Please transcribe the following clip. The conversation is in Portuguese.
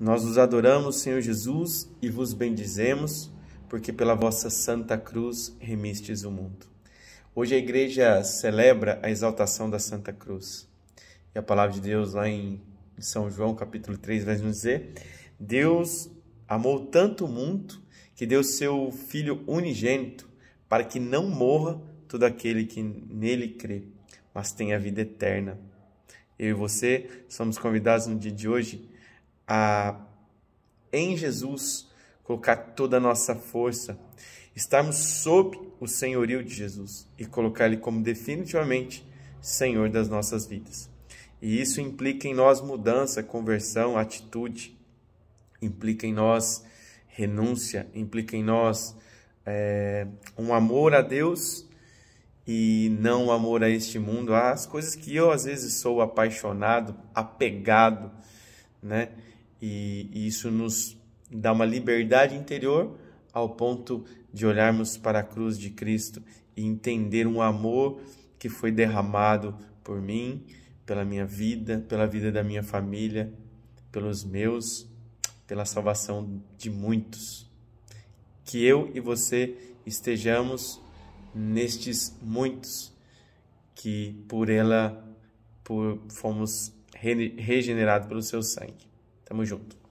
Nós os adoramos, Senhor Jesus, e vos bendizemos, porque pela vossa santa cruz remistes o mundo. Hoje a igreja celebra a exaltação da Santa Cruz. E a palavra de Deus lá em São João, capítulo 3, vai nos dizer: Deus amou tanto o mundo que deu seu filho unigênito para que não morra todo aquele que nele crê, mas tenha vida eterna. Eu e você somos convidados no dia de hoje a em Jesus colocar toda a nossa força, estarmos sob o senhorio de Jesus e colocar ele como definitivamente Senhor das nossas vidas. E isso implica em nós mudança, conversão, atitude, implica em nós renúncia, implica em nós é, um amor a Deus e não um amor a este mundo, as coisas que eu às vezes sou apaixonado, apegado, né? E, e isso nos dá uma liberdade interior ao ponto de olharmos para a cruz de Cristo e entender um amor que foi derramado por mim, pela minha vida, pela vida da minha família, pelos meus, pela salvação de muitos. Que eu e você estejamos nestes muitos que por ela por fomos regenerado pelo seu sangue. Tamo junto.